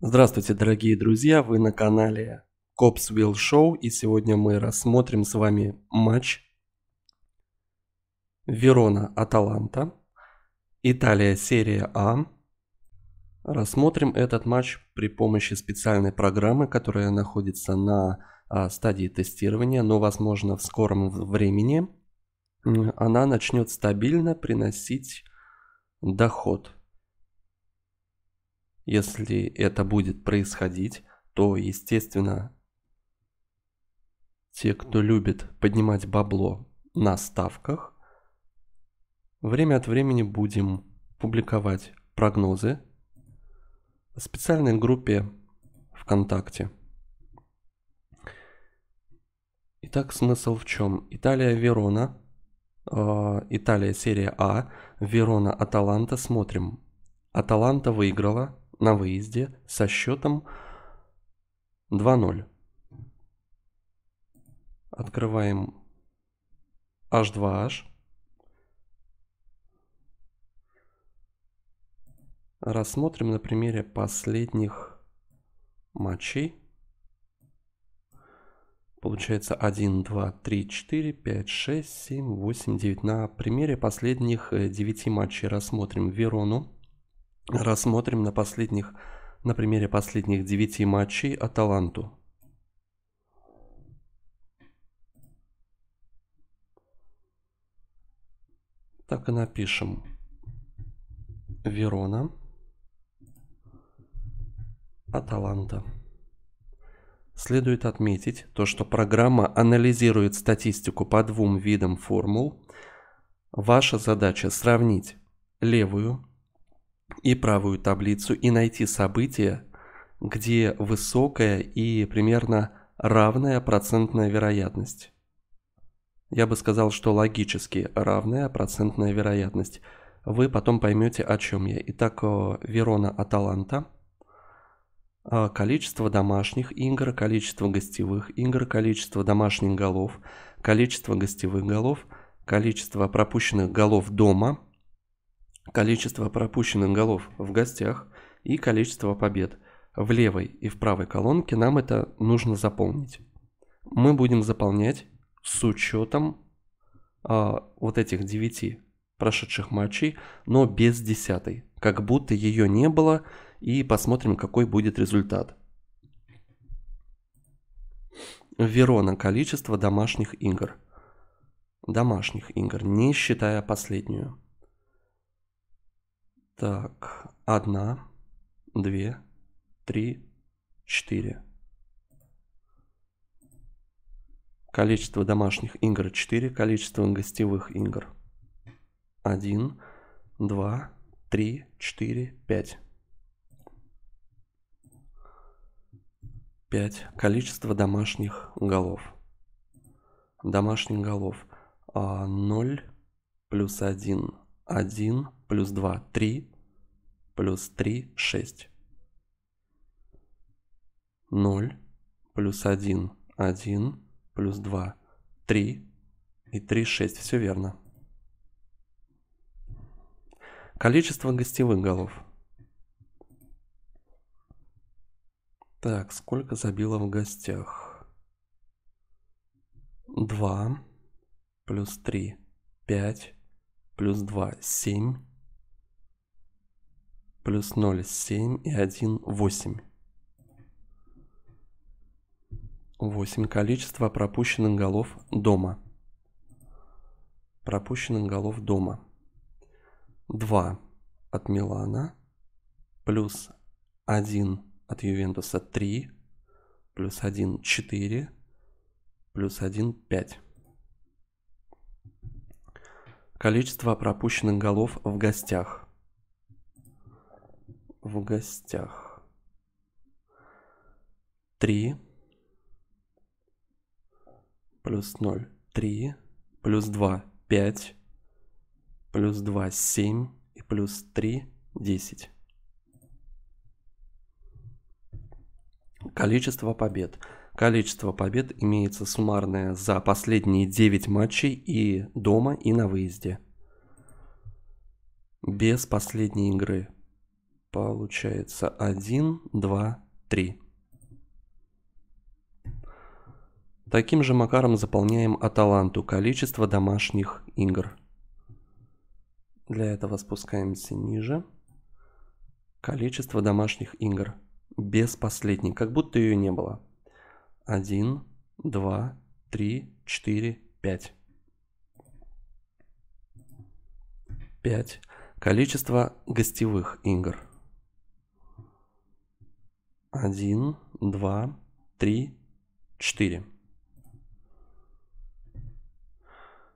Здравствуйте, дорогие друзья, вы на канале Cops Will Show, и сегодня мы рассмотрим с вами матч Верона-Аталанта, Италия серия А. Рассмотрим этот матч при помощи специальной программы, которая находится на а, стадии тестирования, но возможно в скором времени она начнет стабильно приносить доход. Если это будет происходить, то, естественно, те, кто любит поднимать бабло на ставках, время от времени будем публиковать прогнозы в специальной группе ВКонтакте. Итак, смысл в чем? Италия Верона, э, Италия серия А, Верона Аталанта, смотрим. Аталанта выиграла на выезде со счетом 2-0. Открываем H2H. Рассмотрим на примере последних матчей. Получается 1, 2, 3, 4, 5, 6, 7, 8, 9. На примере последних 9 э, матчей рассмотрим Верону. Рассмотрим на последних, на примере последних девяти матчей Аталанту. Так и напишем. Верона. Аталанта. Следует отметить то, что программа анализирует статистику по двум видам формул. Ваша задача сравнить левую и правую таблицу и найти события, где высокая и примерно равная процентная вероятность. Я бы сказал, что логически равная процентная вероятность. Вы потом поймете, о чем я. Итак, э, Верона Аталанта. Э, количество домашних игр, количество гостевых игр, количество домашних голов, количество гостевых голов, количество пропущенных голов дома – количество пропущенных голов в гостях и количество побед. В левой и в правой колонке нам это нужно заполнить. Мы будем заполнять с учетом а, вот этих 9 прошедших матчей, но без десятой, как будто ее не было, и посмотрим, какой будет результат. Верона количество домашних игр. Домашних игр, не считая последнюю. Так, одна, две, три, четыре. Количество домашних игр 4, количество гостевых игр 1, 2, 3, 4, 5. 5. Количество домашних голов. Домашних голов 0 а, плюс 1 1 плюс 2 3 плюс 3 6. 0 плюс 1 1 плюс 2 3 и 3 6. Все верно. Количество гостевых голов. Так, сколько забило в гостях? 2 плюс 3 5 плюс 2 7, плюс 0 7 и 1 8. 8. Количество пропущенных голов дома. Пропущенных голов дома. 2 от Милана, плюс 1 от Ювентуса 3, плюс 1 4, плюс 1 5. Количество пропущенных голов в гостях. В гостях. Три. Плюс ноль. Три. Плюс два. Пять. Плюс два. Семь. И плюс три. Десять. Количество побед количество побед имеется суммарное за последние 9 матчей и дома, и на выезде. Без последней игры. Получается 1, 2, 3. Таким же макаром заполняем Аталанту количество домашних игр. Для этого спускаемся ниже. Количество домашних игр. Без последней, как будто ее не было. Один, два, три, четыре, пять. Пять. Количество гостевых игр. Один, два, три, четыре.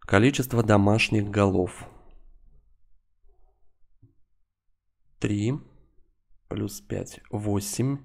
Количество домашних голов. Три плюс пять. Восемь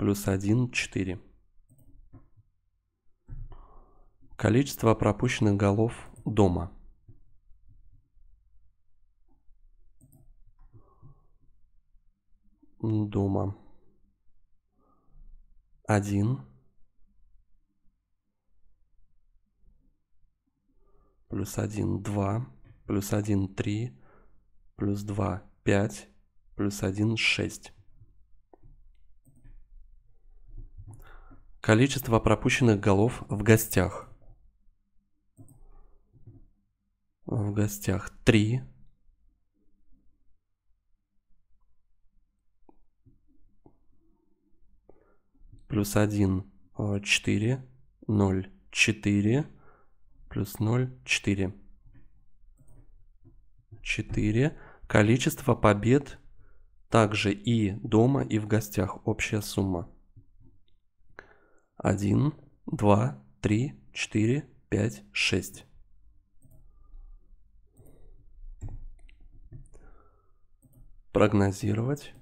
плюс 1, 4. Количество пропущенных голов дома. Дома. 1. Плюс 1, 2. Плюс 1, 3. Плюс 2, 5. Плюс 1, 6. Количество пропущенных голов в гостях. В гостях 3. Плюс 1, 4, 0, 4, плюс 0, 4. 4. Количество побед также и дома, и в гостях. Общая сумма. 1, 2, 3, 4, 5, 6. Прогнозировать.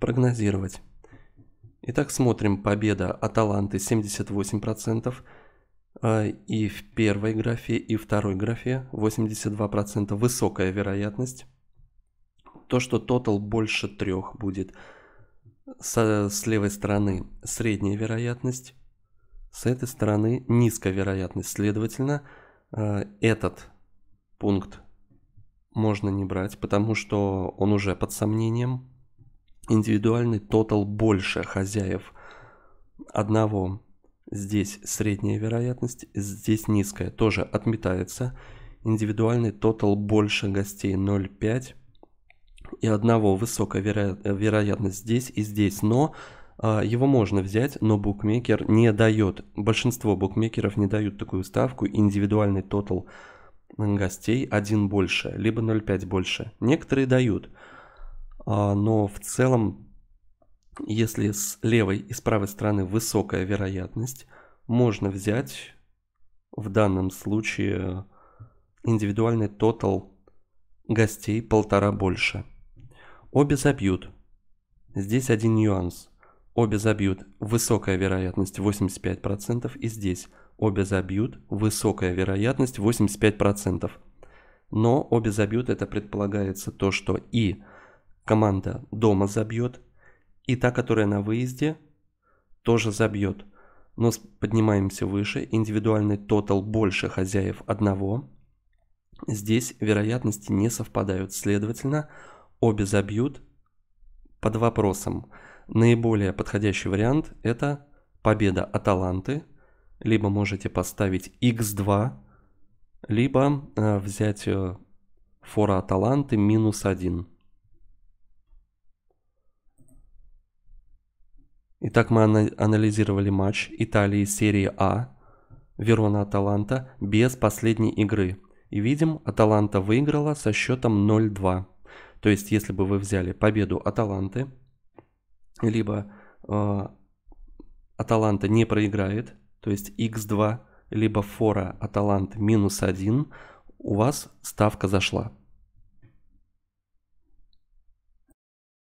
Прогнозировать. Итак, смотрим победа Аталанты 78%. А, и в первой графе, и второй графе 82% высокая вероятность. То, что тотал больше трех будет. С, с левой стороны средняя вероятность с этой стороны низкая вероятность. Следовательно, э, этот пункт можно не брать, потому что он уже под сомнением. Индивидуальный тотал больше хозяев одного. Здесь средняя вероятность, здесь низкая, тоже отметается. Индивидуальный тотал больше гостей 0,5 и одного высокая веро... вероятность здесь и здесь, но а, его можно взять, но букмекер не дает. Большинство букмекеров не дают такую ставку, индивидуальный тотал гостей один больше, либо 0,5 больше. Некоторые дают, а, но в целом, если с левой и с правой стороны высокая вероятность, можно взять в данном случае индивидуальный тотал гостей полтора больше. Обе забьют. Здесь один нюанс – обе забьют, высокая вероятность 85%, и здесь обе забьют, высокая вероятность 85%. Но обе забьют, это предполагается то, что и команда дома забьет, и та, которая на выезде, тоже забьет. Но поднимаемся выше, индивидуальный тотал больше хозяев одного. Здесь вероятности не совпадают, следовательно, обе забьют под вопросом – Наиболее подходящий вариант – это победа Аталанты, либо можете поставить x2, либо э, взять э, фора Аталанты минус 1. Итак, мы анализировали матч Италии серии А, Верона-Аталанта, без последней игры. И видим, Аталанта выиграла со счетом 0-2. То есть, если бы вы взяли победу Аталанты – либо э, Аталанта не проиграет, то есть x2, либо фора Аталант минус 1, у вас ставка зашла.